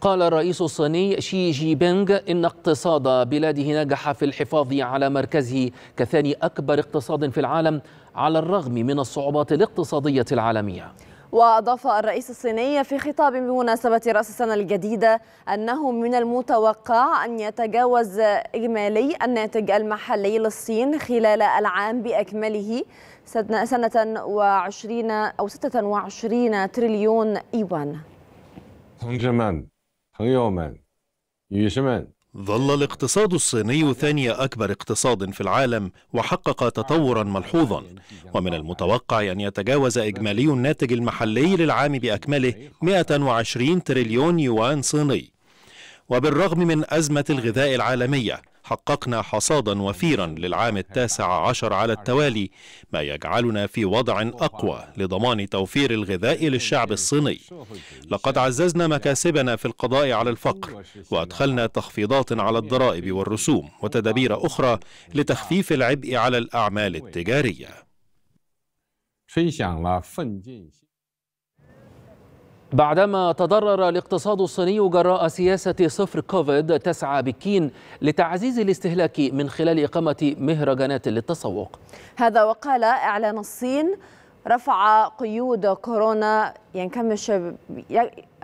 قال الرئيس الصيني شي جي بينغ إن اقتصاد بلاده نجح في الحفاظ على مركزه كثاني أكبر اقتصاد في العالم على الرغم من الصعوبات الاقتصادية العالمية وأضاف الرئيس الصيني في خطاب بمناسبة رأس السنة الجديدة أنه من المتوقع أن يتجاوز إجمالي الناتج المحلي للصين خلال العام بأكمله سنة وعشرين أو 26 تريليون إيوان. 同志们，朋友们，女士们。ظل الاقتصاد الصيني ثاني أكبر اقتصاد في العالم وحقق تطورا ملحوظا ومن المتوقع أن يتجاوز إجمالي الناتج المحلي للعام بأكمله 120 تريليون يوان صيني وبالرغم من أزمة الغذاء العالمية حققنا حصادا وفيرا للعام التاسع عشر على التوالي ما يجعلنا في وضع أقوى لضمان توفير الغذاء للشعب الصيني لقد عززنا مكاسبنا في القضاء على الفقر وأدخلنا تخفيضات على الضرائب والرسوم وتدابير أخرى لتخفيف العبء على الأعمال التجارية بعدما تضرر الاقتصاد الصيني جراء سياسة صفر كوفيد تسعى بكين لتعزيز الاستهلاك من خلال إقامة مهرجانات للتسوق هذا وقال إعلان الصين رفع قيود كورونا ينكمش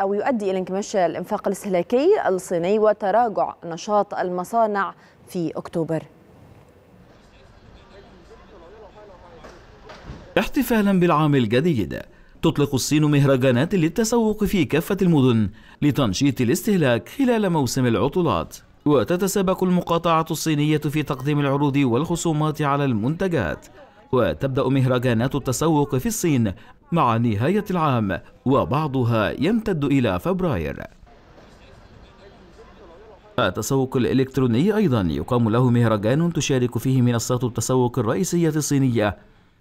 أو يؤدي إلى انكمش الإنفاق الاستهلاكي الصيني وتراجع نشاط المصانع في أكتوبر احتفالا بالعام الجديد تطلق الصين مهرجانات للتسوق في كافة المدن لتنشيط الاستهلاك خلال موسم العطلات وتتسابق المقاطعة الصينية في تقديم العروض والخصومات على المنتجات وتبدأ مهرجانات التسوق في الصين مع نهاية العام وبعضها يمتد إلى فبراير التسوق الإلكتروني أيضا يقام له مهرجان تشارك فيه منصات التسوق الرئيسية الصينية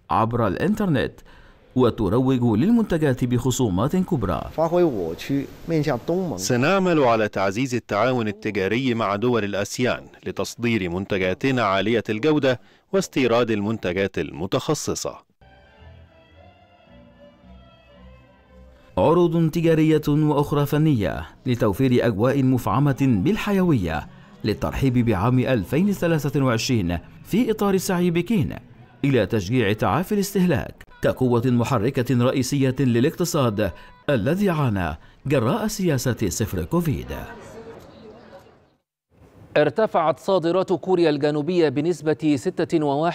عبر الإنترنت وتروج للمنتجات بخصومات كبرى سنعمل على تعزيز التعاون التجاري مع دول الأسيان لتصدير منتجاتنا عالية الجودة واستيراد المنتجات المتخصصة عروض تجارية وأخرى فنية لتوفير أجواء مفعمة بالحيوية للترحيب بعام 2023 في إطار سعي بكين إلى تشجيع تعافي الاستهلاك كقوة محركة رئيسية للاقتصاد الذي عانى جراء سياسة صفر كوفيد ارتفعت صادرات كوريا الجنوبية بنسبة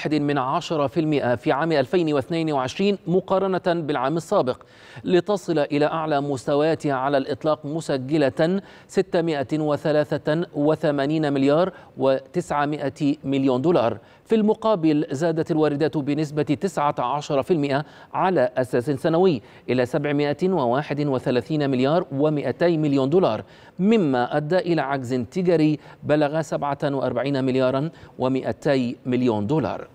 6.1% من عشرة في المئة في عام 2022 مقارنة بالعام السابق لتصل إلى أعلى مستوياتها على الإطلاق مسجلة 683 مليار و900 مليون دولار في المقابل زادت الواردات بنسبة 19% على أساس سنوي إلى 731 مليار و200 مليون دولار مما أدى إلى عجز تجاري بلغ 47 مليارا و200 مليون دولار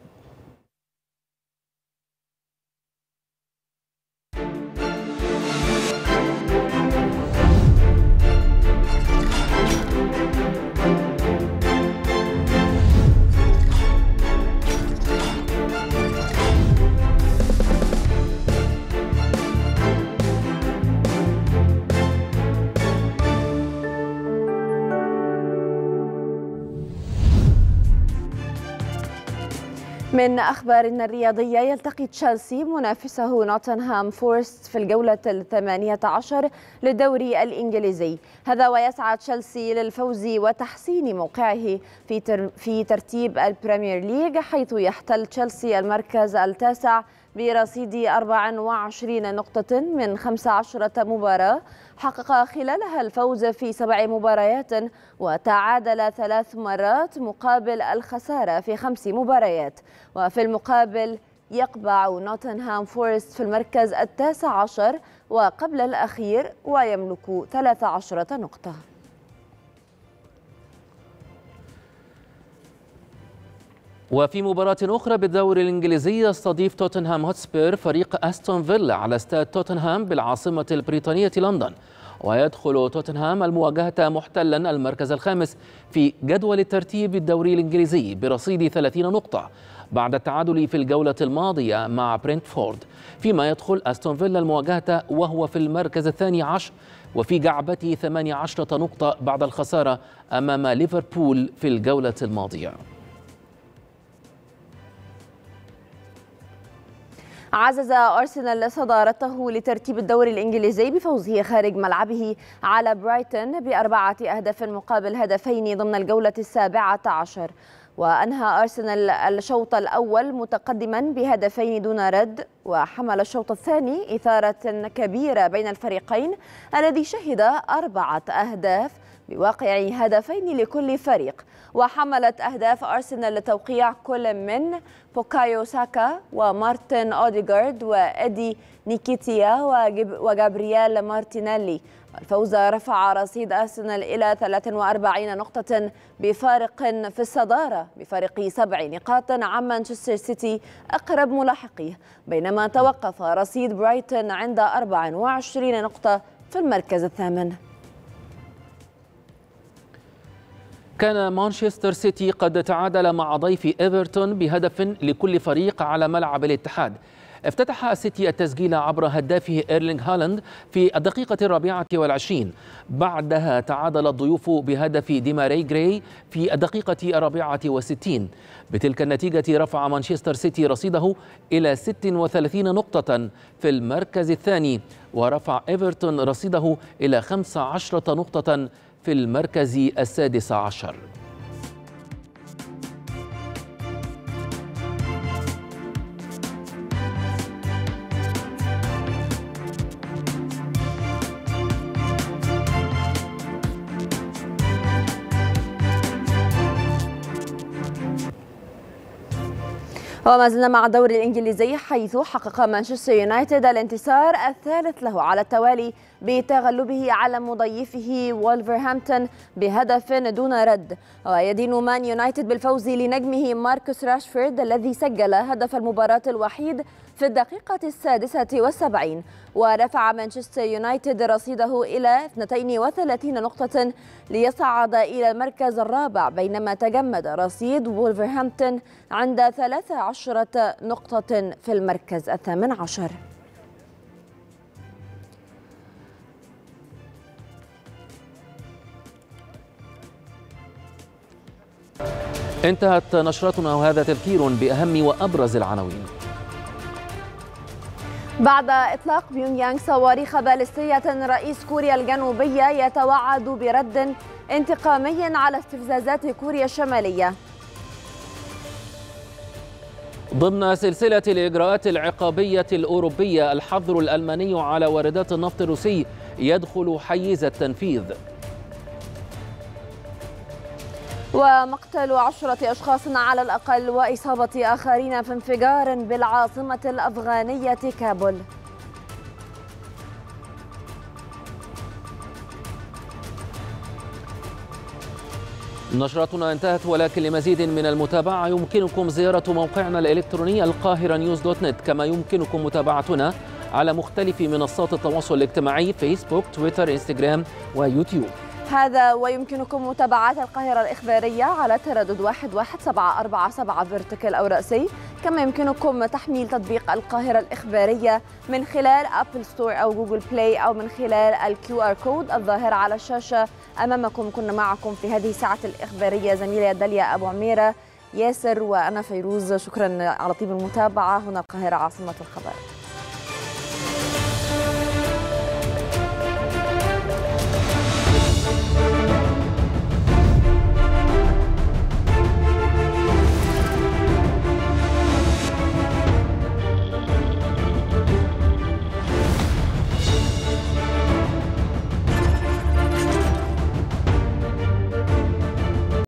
من أخبارنا الرياضية يلتقي تشيلسي منافسه نوتنهام فورست في الجولة الثمانية عشر للدوري الإنجليزي هذا ويسعى تشيلسي للفوز وتحسين موقعه في, في ترتيب البريمير ليج حيث يحتل تشيلسي المركز التاسع برصيد 24 نقطة من 15 مباراة حقق خلالها الفوز في سبع مباريات وتعادل ثلاث مرات مقابل الخسارة في خمس مباريات وفي المقابل يقبع نوتنهام فورست في المركز التاسع عشر وقبل الأخير ويملك 13 نقطة وفي مباراة أخرى بالدور الإنجليزي يستضيف توتنهام هوتسبير فريق أستون فيلا على استاد توتنهام بالعاصمة البريطانية لندن ويدخل توتنهام المواجهة محتلا المركز الخامس في جدول الترتيب الدوري الإنجليزي برصيد 30 نقطة بعد التعادل في الجولة الماضية مع برينتفورد فيما يدخل أستون فيلا المواجهة وهو في المركز الثاني عشر وفي جعبته 18 نقطة بعد الخسارة أمام ليفربول في الجولة الماضية عزز أرسنال صدارته لترتيب الدوري الإنجليزي بفوزه خارج ملعبه على برايتون بأربعة أهداف مقابل هدفين ضمن الجولة السابعة عشر وأنهى أرسنال الشوط الأول متقدما بهدفين دون رد وحمل الشوط الثاني إثارة كبيرة بين الفريقين الذي شهد أربعة أهداف بواقع هدفين لكل فريق وحملت أهداف أرسنال لتوقيع كل من بوكايو ساكا ومارتن أوديغارد وإدي نيكيتيا وجابرييل مارتينيلي الفوز رفع رصيد أرسنال إلى 43 نقطة بفارق في الصدارة بفارق سبع نقاط عن مانشستر سيتي أقرب ملاحقيه بينما توقف رصيد برايتون عند 24 نقطة في المركز الثامن كان مانشستر سيتي قد تعادل مع ضيف ايفرتون بهدف لكل فريق على ملعب الاتحاد افتتح السيتي التسجيل عبر هدافه ايرلينغ هالاند في الدقيقة الرابعة والعشرين بعدها تعادل الضيوف بهدف ديماري جراي في الدقيقة الرابعة والستين بتلك النتيجة رفع مانشستر سيتي رصيده إلى 36 نقطة في المركز الثاني ورفع إيفرتون رصيده إلى 15 نقطة في المركز السادس عشر وما زلنا مع الدوري الانجليزي حيث حقق مانشستر يونايتد الانتصار الثالث له على التوالي بتغلبه على مضيفه وولفرهامبتون بهدف دون رد ويدين مان يونايتد بالفوز لنجمه ماركوس راشفورد الذي سجل هدف المباراة الوحيد في الدقيقة السادسة والسبعين ورفع مانشستر يونايتد رصيده إلى 32 نقطة ليصعد إلى المركز الرابع بينما تجمد رصيد وولفرهامبتون عند 13 نقطة في المركز الثامن عشر انتهت نشرتنا وهذا تذكير بأهم وأبرز العناوين بعد إطلاق يانغ صواريخ باليستية رئيس كوريا الجنوبية يتوعد برد انتقامي على استفزازات كوريا الشمالية ضمن سلسلة الإجراءات العقابية الأوروبية الحظر الألماني على واردات النفط الروسي يدخل حيز التنفيذ ومقتل عشرة أشخاص على الأقل وإصابة آخرين في انفجار بالعاصمة الأفغانية كابول نشرتنا انتهت ولكن لمزيد من المتابعة يمكنكم زيارة موقعنا الإلكتروني القاهرة نيوز دوت نت كما يمكنكم متابعتنا على مختلف منصات التواصل الاجتماعي فيسبوك تويتر إنستغرام ويوتيوب هذا ويمكنكم متابعة القاهرة الإخبارية على تردد 11747 فيرتيكال أو رأسي كما يمكنكم تحميل تطبيق القاهرة الإخبارية من خلال أبل ستور أو جوجل بلاي أو من خلال الكيو آر كود الظاهر على الشاشة أمامكم كنا معكم في هذه الساعة الإخبارية زميلة داليا أبو عميرة ياسر وأنا فيروز شكرا على طيب المتابعة هنا القاهرة عاصمة الخبر